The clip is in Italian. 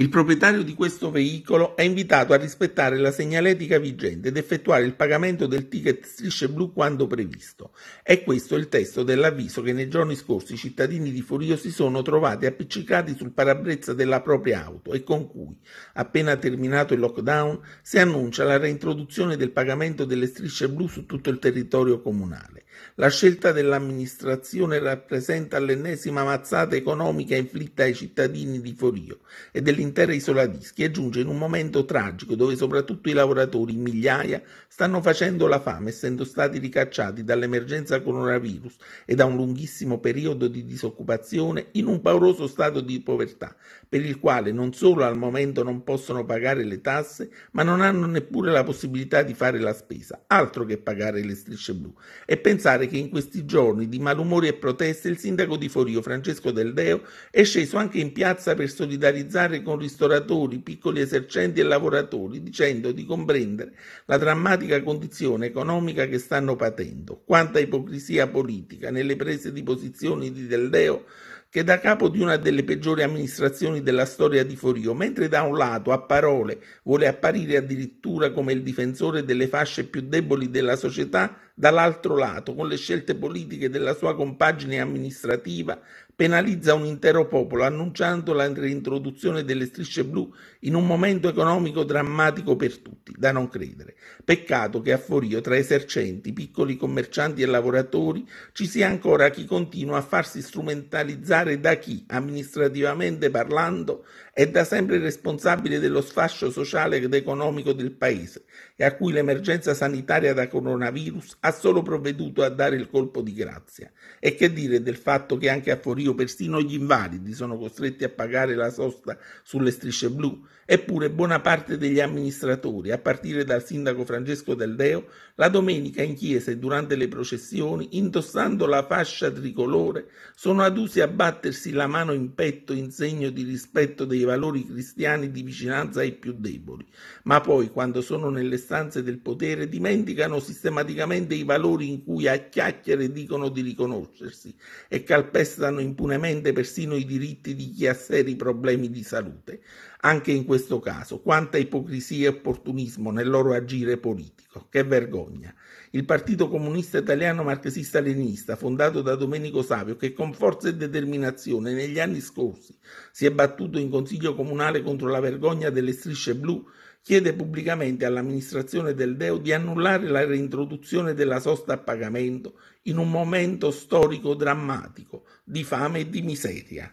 Il proprietario di questo veicolo è invitato a rispettare la segnaletica vigente ed effettuare il pagamento del ticket strisce blu quando previsto. È questo il testo dell'avviso che nei giorni scorsi i cittadini di Forio si sono trovati appiccicati sul parabrezza della propria auto e con cui, appena terminato il lockdown, si annuncia la reintroduzione del pagamento delle strisce blu su tutto il territorio comunale. La scelta dell'amministrazione rappresenta l'ennesima mazzata economica inflitta ai cittadini di Forio e dell'intero l'intera isola dischi e giunge in un momento tragico dove soprattutto i lavoratori in migliaia stanno facendo la fame essendo stati ricacciati dall'emergenza coronavirus e da un lunghissimo periodo di disoccupazione in un pauroso stato di povertà per il quale non solo al momento non possono pagare le tasse ma non hanno neppure la possibilità di fare la spesa, altro che pagare le strisce blu e pensare che in questi giorni di malumori e proteste il sindaco di Forio Francesco Del Deo è sceso anche in piazza per solidarizzare con ristoratori, piccoli esercenti e lavoratori, dicendo di comprendere la drammatica condizione economica che stanno patendo. Quanta ipocrisia politica nelle prese di posizione di Del Deo che da capo di una delle peggiori amministrazioni della storia di Forio, mentre da un lato a parole vuole apparire addirittura come il difensore delle fasce più deboli della società, dall'altro lato, con le scelte politiche della sua compagine amministrativa, penalizza un intero popolo annunciando la reintroduzione delle strisce blu in un momento economico drammatico per tutti da non credere. Peccato che a Forio tra esercenti, piccoli commercianti e lavoratori ci sia ancora chi continua a farsi strumentalizzare da chi, amministrativamente parlando, è da sempre responsabile dello sfascio sociale ed economico del paese e a cui l'emergenza sanitaria da coronavirus ha solo provveduto a dare il colpo di grazia. E che dire del fatto che anche a Forio persino gli invalidi sono costretti a pagare la sosta sulle strisce blu? Eppure buona parte degli amministratori, a partire dal sindaco Francesco Del Deo, la domenica in chiesa e durante le processioni, indossando la fascia tricolore, sono adusi a battersi la mano in petto in segno di rispetto dei valori cristiani di vicinanza ai più deboli, ma poi, quando sono nelle stanze del potere, dimenticano sistematicamente i valori in cui a chiacchiere dicono di riconoscersi e calpestano impunemente persino i diritti di chi ha seri problemi di salute. Anche in questo caso, quanta ipocrisia e opportunismo nel loro agire politico. Che vergogna! Il Partito Comunista Italiano Marxista-Leninista, fondato da Domenico Savio, che con forza e determinazione negli anni scorsi si è battuto in Consiglio Comunale contro la vergogna delle strisce blu, chiede pubblicamente all'amministrazione del Deo di annullare la reintroduzione della sosta a pagamento in un momento storico drammatico di fame e di miseria.